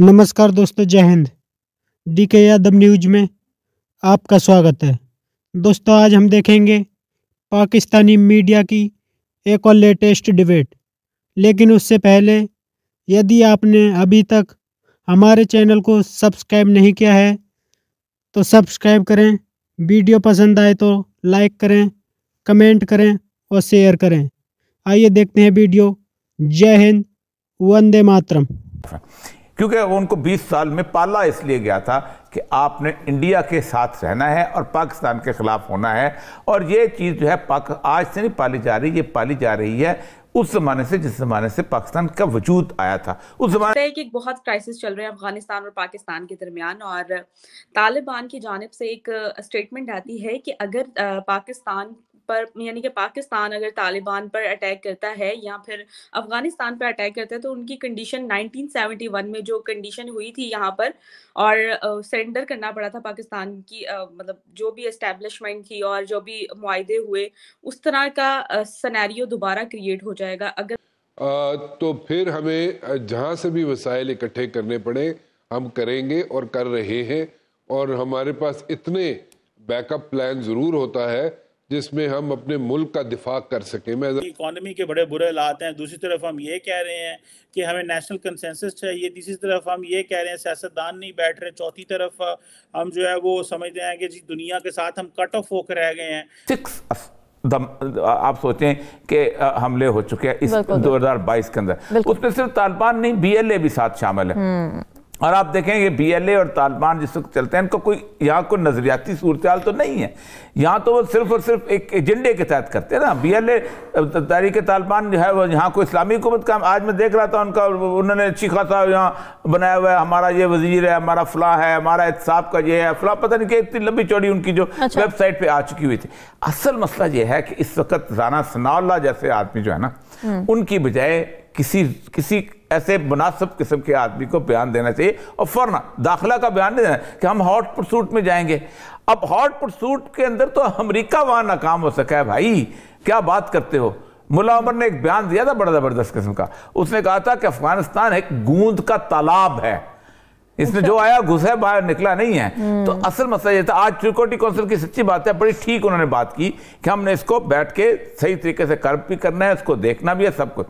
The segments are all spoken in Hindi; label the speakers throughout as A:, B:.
A: नमस्कार दोस्तों जय हिंद डी के यादव न्यूज में आपका स्वागत है दोस्तों आज हम देखेंगे पाकिस्तानी मीडिया की एक और लेटेस्ट डिबेट लेकिन उससे पहले यदि आपने अभी तक हमारे चैनल को सब्सक्राइब नहीं किया है तो सब्सक्राइब करें वीडियो पसंद आए तो लाइक करें कमेंट करें और शेयर करें आइए देखते हैं वीडियो जय हिंद वंदे मातरम
B: क्योंकि उनको 20 साल में पाला इसलिए गया था कि आपने इंडिया के साथ रहना है और पाकिस्तान के खिलाफ होना है और ये चीज़ जो है पाक आज से नहीं पाली जा रही ये पाली जा रही है उस जमाने से जिस जमाने से पाकिस्तान का वजूद आया था उस जमाने
C: एक बहुत क्राइसिस चल रहे हैं अफगानिस्तान और पाकिस्तान के दरमियान और तालिबान की जानब से एक स्टेटमेंट आती है कि अगर पाकिस्तान पर यानी कि पाकिस्तान अगर तालिबान पर अटैक करता है या फिर अफगानिस्तान पर अटैक करता है तो उनकी कंडीशन 1971 में जो कंडीशन हुई थी यहाँ पर और सरेंडर करना पड़ा था पाकिस्तान की मतलब जो भी इस्टेब्लिशमेंट थी और जो भी माहे हुए उस तरह का सनेरियो दोबारा क्रिएट हो जाएगा अगर आ, तो फिर हमें जहाँ से भी वसाइल इकट्ठे करने पड़े हम करेंगे और कर रहे हैं और हमारे पास इतने बैकअप प्लान ज़रूर होता है जिसमें हम अपने मुल्क का दिफा कर सकें मैं इकॉनमी के बड़े बुरे
B: हालात हैं दूसरी तरफ हम ये कह रहे हैं कि हमें नेशनल कंसेंसस चाहिए तीसरी तरफ हम ये कह रहे हैं सियासतदान नहीं बैठ रहे चौथी तरफ हम जो है वो समझ रहे हैं कि जी दुनिया के साथ हम कट ऑफ होकर रह गए हैं दम आप सोचें कि हमले हो चुके हैं इस 2022 के अंदर उसमें सिर्फ तालिबान नहीं बीएलए भी साथ शामिल है हम्म। और आप देखें ये बी एल ए और तालिबान जिस वक्त चलते हैं इनको कोई यहाँ कोई नज़रियाती सूरत तो नहीं है यहाँ तो वो सिर्फ और सिर्फ एक एजेंडे के तहत करते हैं ना बी एल ए तारीख तालिबान जो है वो यहाँ को इस्लामी हुकूमत का आज मैं देख रहा था उनका उन्होंने अच्छी खासा यहाँ बनाया हुआ है हमारा ये वजीर है हमारा फलाह है हमारा एहतसाब का ये है फलाह पता नहीं क्या इतनी लंबी चौड़ी उनकी जो अच्छा। वेबसाइट पर आ चुकी हुई थी असल मसला ये है कि इस वक्त राना सनाउल्ला जैसे आदमी जो है ना हम्म। उनकी बजाय किसी किसी ऐसे मुनासिब किस्म के आदमी को बयान देना चाहिए और फौरन दाखिला का बयान देना कि हम हॉट प्रसूट में जाएंगे अब हॉट प्रसूट के अंदर तो अमरीका वहाँ नाकाम हो सका है भाई क्या बात करते हो मुला उमर ने एक बयान दिया था बड़ा ज़बरदस्त किस्म का उसने कहा था कि अफ़गानिस्तान एक गूंद का तालाब है इसमें अच्छा। जो आया घुसा बाहर निकला नहीं है तो हम्म। असल मसला ये था आज सिक्योरिटी काउंसिल की सच्ची बात है बड़ी ठीक उन्होंने बात की कि हमने इसको बैठ के सही तरीके से कर्म भी करना है इसको देखना भी है सब कुछ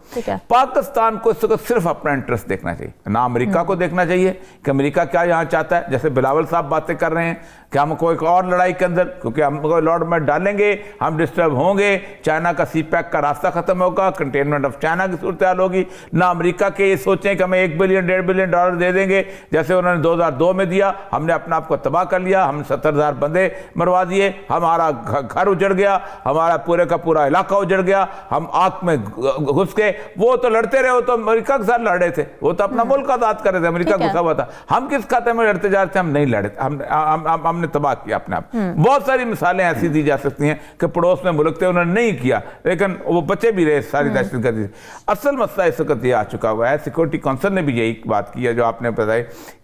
B: पाकिस्तान को इस वक्त सिर्फ अपना इंटरेस्ट देखना चाहिए ना अमेरिका हम्म। को देखना चाहिए कि अमेरिका क्या यहाँ चाहता है जैसे बिलावल साहब बातें कर रहे हैं कि हम कोई और लड़ाई के अंदर क्योंकि हम कोई लॉर्ड में डालेंगे हम डिस्टर्ब होंगे चाइना का सी पैक का रास्ता खत्म होगा कंटेनमेंट ऑफ चाइना की सूरत हाल होगी ना अमेरिका के ये सोचें कि हमें एक बिलियन डेढ़ बिलियन डॉलर दे देंगे जैसे उन्होंने 2002 में दिया हमने अपने आप को तबाह कर लिया हम सत्तर हज़ार बंदे मरवा दिए हमारा घर उजड़ गया हमारा पूरे का पूरा इलाका उजड़ गया हम आग में घुस के वो तो लड़ते रहे वो तो अमरीका के साथ लड़ रहे थे वो तो अपना हम्म। मुल्क आज़ाद कर रहे थे अमरीका घुसा हुआ था हम किस खाते में लड़ते जा रहे थे हम नहीं लड़े हम हम हमने आपने तबाह किया अपने आप बहुत सारी मिसालें ऐसी दी जा सकती हैं कि पड़ोस में मुल्क थे उन्होंने नहीं किया लेकिन वो बचे भी रहे सारी हम्म। दहशत गर्दी असल मसला इस वक्त ये आ चुका हुआ है सिक्योरिटी काउंसिल ने भी यही बात की है जो आपने बताई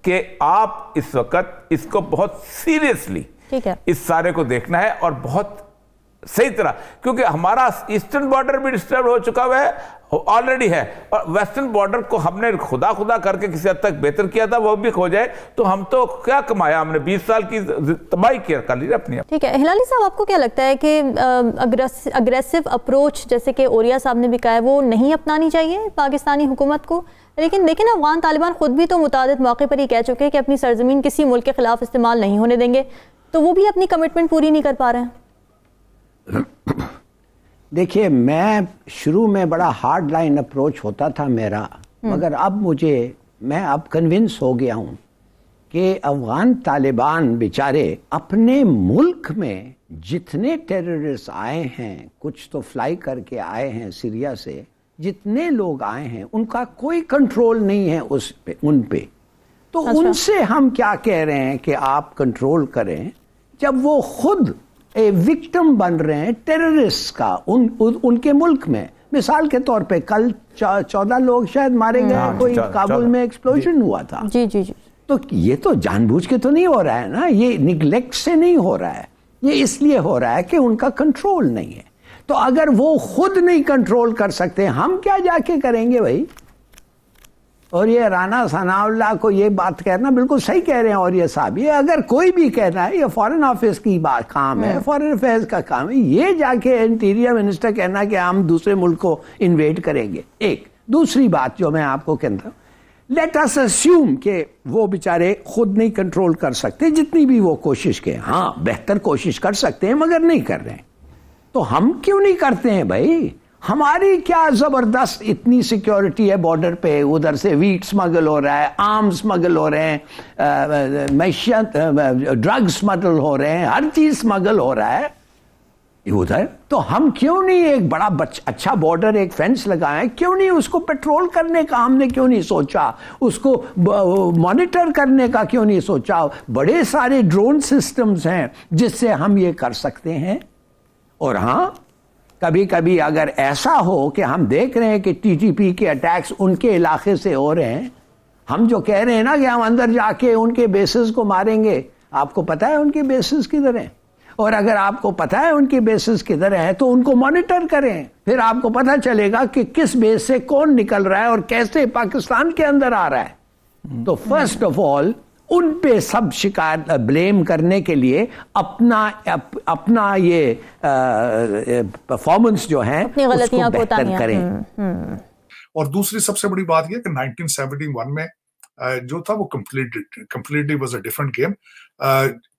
B: कि आप इस वक्त इसको बहुत सीरियसली इस सारे को देखना है और बहुत सही तरह क्योंकि हमारा ईस्टर्न बॉर्डर भी डिस्टर्ब हो चुका हुआ है ऑलरेडी है और वेस्टर्न बॉर्डर को हमने खुदा खुदा करके किसी हद तक बेहतर किया था वो भी खो जाए तो हम तो क्या कमाया हमने 20 साल की तबाही कर ली अपनी
A: ठीक है हिलाली साहब आपको क्या लगता
B: है कि अग्रेसिव अप्रोच जैसे कि ओरिया साहब ने भी कहा है वो नहीं अपनानी चाहिए पाकिस्तानी हुकूमत को लेकिन लेकिन अफगान तालिबान खुद भी तो मुताद मौके पर ही कह चुके हैं कि अपनी सरजमीन किसी मुल्क के खिलाफ इस्तेमाल नहीं होने देंगे तो वो भी अपनी कमिटमेंट पूरी नहीं कर पा रहे
D: हैं देखिए मैं शुरू में बड़ा हार्ड लाइन अप्रोच होता था मेरा हम्म। मगर अब मुझे मैं अब कन्विंस हो गया हूँ कि अफगान तालिबान बेचारे अपने मुल्क में जितने टेररिस्ट आए हैं कुछ तो फ्लाई करके आए हैं सीरिया से जितने लोग आए हैं उनका कोई कंट्रोल नहीं है उस पे उन पे
C: तो अच्छा। उनसे
D: हम क्या कह रहे हैं कि आप कंट्रोल करें जब वो खुद ए विक्टिम बन रहे हैं टेररिस्ट का उन, उन उनके मुल्क में मिसाल के तौर पे कल चौदह लोग शायद मारे गए हाँ, कोई काबुल में एक्सप्लोजन हुआ था जी जी जी तो ये तो जानबूझ के तो नहीं हो रहा है ना ये निगलेक्ट से नहीं हो रहा है ये इसलिए हो रहा है कि उनका कंट्रोल नहीं है तो अगर वो खुद नहीं कंट्रोल कर सकते हम क्या जाके करेंगे भाई और ये राना सनाउल्ला को ये बात कहना बिल्कुल सही कह रहे हैं और ये साहब ये अगर कोई भी कहना है ये फॉरेन ऑफिस की बात काम है फॉरेन हाँ। अफेयर्स का काम है ये जाके इंटीरियर मिनिस्टर कहना कि हम दूसरे मुल्क को इन्वेट करेंगे एक दूसरी बात जो मैं आपको कहता हूँ लेट अस अस्यूम के वो बेचारे खुद नहीं कंट्रोल कर सकते जितनी भी वो कोशिश के हाँ बेहतर कोशिश कर सकते हैं मगर नहीं कर रहे हैं तो हम क्यों नहीं करते हैं भाई हमारी क्या जबरदस्त इतनी सिक्योरिटी है बॉर्डर पे उधर से वीट स्मगल हो रहा है आर्म स्मगल हो रहे हैं मैशत ड्रग स्मगल हो रहे हैं हर चीज स्मगल हो रहा है उधर तो हम क्यों नहीं एक बड़ा बच, अच्छा बॉर्डर एक फेंस लगाए क्यों नहीं उसको पेट्रोल करने का हमने क्यों नहीं सोचा उसको मॉनिटर करने का क्यों नहीं सोचा बड़े सारे ड्रोन सिस्टम्स हैं जिससे हम ये कर सकते हैं और हाँ कभी कभी अगर ऐसा हो कि हम देख रहे हैं कि टीटीपी के अटैक्स उनके इलाके से हो रहे हैं हम जो कह रहे हैं ना कि हम अंदर जाके उनके बेसिस को मारेंगे आपको पता है उनके बेसिस किधर हैं और अगर आपको पता है उनके बेसिस किधर हैं तो उनको मॉनिटर करें फिर आपको पता चलेगा कि किस बेस से कौन निकल रहा है और कैसे पाकिस्तान के अंदर आ रहा है तो फर्स्ट ऑफ ऑल उन पे सब शिकायत ब्लेम करने के लिए अपना अप, अपना ये परफॉर्मेंस जो है उसको बेहतर करें हम्म,
A: हम्म।
C: और दूसरी सबसे बड़ी बात ये कि 1971 में जो था वो completely completely was a different game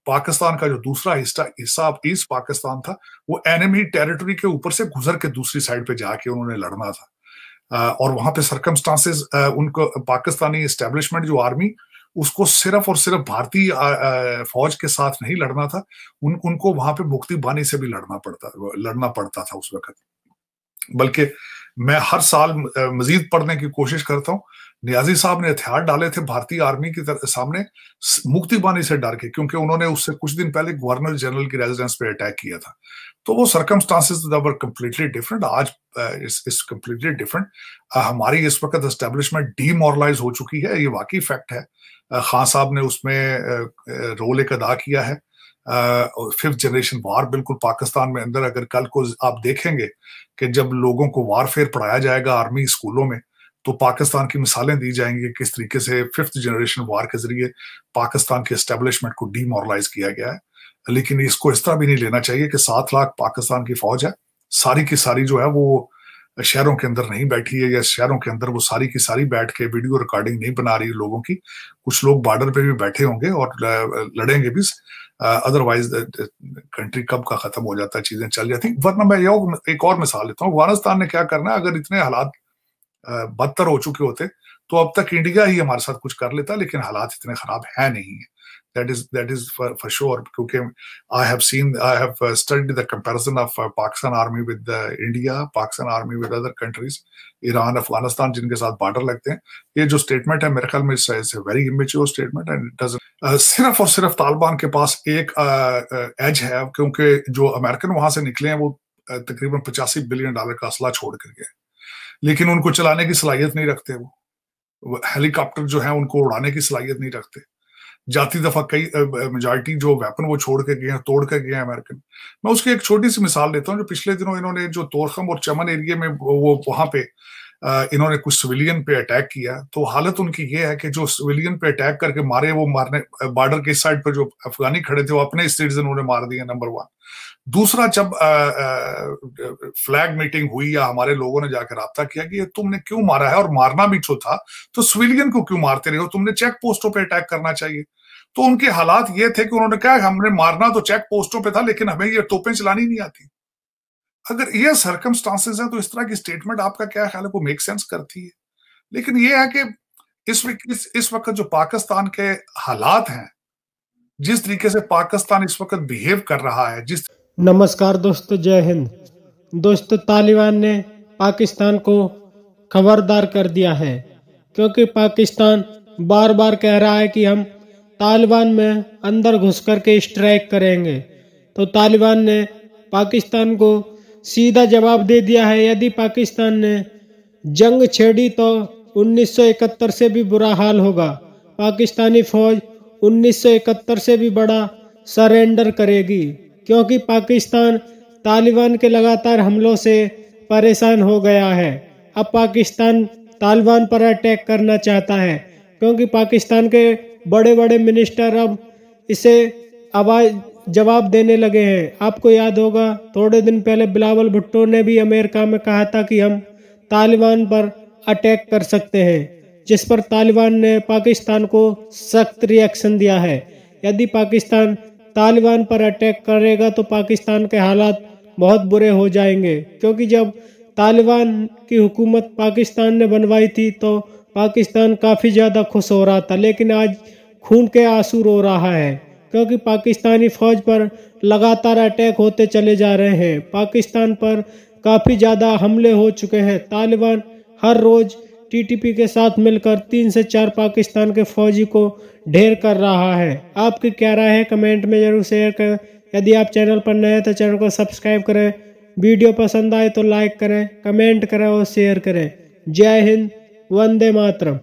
C: Pakistan का जो दूसरा हिस्सा हिस्सा ईस्ट पाकिस्तान था वो एनिमी टेरिटरी के ऊपर से गुजर के दूसरी साइड पे जाके उन्होंने लड़ना था और वहां पे सरकमस्टांसेस उनको पाकिस्तानी एस्टेब्लिशमेंट जो आर्मी उसको सिर्फ और सिर्फ भारतीय फौज के साथ नहीं लड़ना था उन उनको वहां पे मुक्ति बानी से भी लड़ना पड़ता लड़ना पड़ता था उस वक्त बल्कि मैं हर साल मजीद पढ़ने की कोशिश करता हूँ नियाजी साहब ने हथियार डाले थे भारतीय आर्मी के सामने मुक्ति बानी से डर के क्योंकि उन्होंने उससे कुछ दिन पहले गवर्नर जनरल की रेजिडेंस पे अटैक किया था तो वो सर्कमस्टांसेस कम्प्लीटली डिफरेंट आज इस कम्प्लीटली डिफरेंट हमारी इस वक्त एस्टेब्लिशमेंट डीमोरलाइज हो चुकी है ये वाकई फैक्ट है खान साहब ने उसमें रोल एक अदा किया है फिफ्थ जनरेशन वार बिल्कुल पाकिस्तान में अंदर अगर कल को आप देखेंगे कि जब लोगों को वारफेयर पढ़ाया जाएगा आर्मी स्कूलों में तो पाकिस्तान की मिसालें दी जाएंगी किस तरीके से फिफ्थ जनरेशन वार के जरिए पाकिस्तान के एस्टेब्लिशमेंट को डीमोरलाइज किया गया है लेकिन इसको इस तरह भी नहीं लेना चाहिए कि सात लाख पाकिस्तान की फौज है सारी की सारी जो है वो शहरों के अंदर नहीं बैठी है या शहरों के अंदर वो सारी की सारी बैठ के वीडियो रिकॉर्डिंग नहीं बना रही लोगों की कुछ लोग बॉर्डर पे भी बैठे होंगे और लड़ेंगे भी अदरवाइज कंट्री कब का खत्म हो जाता है चीजें चल जाती वरना मैं यह एक और मिसाल लेता हूँ अफगानिस्तान ने क्या करना है अगर इतने हालात बदतर हो चुके होते तो अब तक इंडिया ही हमारे साथ कुछ कर लेता लेकिन हालात इतने खराब है नहीं है that is that is for, for sure क्योंकि I have seen I have uh, studied the comparison of uh, Pakistan army with the uh, India Pakistan army with other countries Iran Afghanistan जिनके साथ बॉर्डर लगते हैं ये जो स्टेटमेंट है मेरे ख्याल में it's very immature statement and it doesn't सिर्फ और सिर्फ तालिबान के पास एक एज uh, है क्योंकि जो अमेरिकन वहां से निकले हैं वो तकरीबन पचासी बिलियन डॉलर का असला छोड़ कर गए लेकिन उनको चलाने की सलाहियत नहीं रखते वो हेलीकॉप्टर जो है उनको उड़ाने की सलाहियत नहीं रखते जाती दफा कई मेजॉरिटी जो वेपन वो छोड़ के गए हैं तोड़ के गए हैं अमेरिकन मैं उसकी एक छोटी सी मिसाल देता हूँ जो पिछले दिनों इन्होंने जो तोरखम और चमन एरिया में वो वहां पे इन्होंने कुछ सिविलियन पे अटैक किया तो हालत उनकी ये है कि जो सिविलियन पे अटैक करके मारे वो मारने बॉर्डर के साइड पर जो अफगानी खड़े थे वो अपने सिटीजन उन्हें मार दिए नंबर वन दूसरा जब फ्लैग मीटिंग हुई या हमारे लोगों ने जाकर रहा किया कि ये तुमने क्यों मारा है और मारना भी जो तो था तो सिविलियन को क्यों मारते रहे हो तुमने चेक पोस्टों पर अटैक करना चाहिए तो उनके हालात ये थे कि उन्होंने कहा हमने मारना तो चेक पोस्टों पे था लेकिन हमें ये तोपें चलानी नहीं आती अगर ये सर्कमस्टांसेस है तो इस तरह की स्टेटमेंट आपका क्या ख्याल है वो मेक सेंस करती है लेकिन ये है कि इस इस, इस वक्त जो पाकिस्तान के हालात हैं जिस तरीके से पाकिस्तान इस वक्त बिहेव कर रहा है जिस नमस्कार
A: दोस्तों जय हिंद दोस्तों तालिबान ने पाकिस्तान को खबरदार कर दिया है क्योंकि पाकिस्तान बार बार कह रहा है कि हम तालिबान में अंदर घुस करके स्ट्राइक करेंगे तो तालिबान ने पाकिस्तान को सीधा जवाब दे दिया है यदि पाकिस्तान ने जंग छेड़ी तो 1971 से भी बुरा हाल होगा पाकिस्तानी फौज 1971 से भी बड़ा सरेंडर करेगी क्योंकि पाकिस्तान तालिबान के लगातार हमलों से परेशान हो गया है अब पाकिस्तान तालिबान पर अटैक करना चाहता है क्योंकि पाकिस्तान के बड़े बड़े मिनिस्टर अब इसे आवाज़ जवाब देने लगे हैं आपको याद होगा थोड़े दिन पहले बिलावल भुट्टो ने भी अमेरिका में कहा था कि हम तालिबान पर अटैक कर सकते हैं जिस पर तालिबान ने पाकिस्तान को सख्त रिएक्शन दिया है यदि पाकिस्तान तालिबान पर अटैक करेगा तो पाकिस्तान के हालात बहुत बुरे हो जाएंगे क्योंकि जब तालिबान की हुकूमत पाकिस्तान ने बनवाई थी तो पाकिस्तान काफ़ी ज़्यादा खुश हो रहा था लेकिन आज खून के आंसू रो रहा है क्योंकि पाकिस्तानी फौज पर लगातार अटैक होते चले जा रहे हैं पाकिस्तान पर काफ़ी ज़्यादा हमले हो चुके हैं तालिबान हर रोज़ टीटीपी के साथ मिलकर तीन से चार पाकिस्तान के फौजी को ढेर कर रहा है आपकी क्या राय है कमेंट में जरूर शेयर करें यदि आप चैनल पर नए हैं तो चैनल को सब्सक्राइब करें वीडियो पसंद आए तो लाइक करें कमेंट करें और शेयर करें जय हिंद वंदे मातरम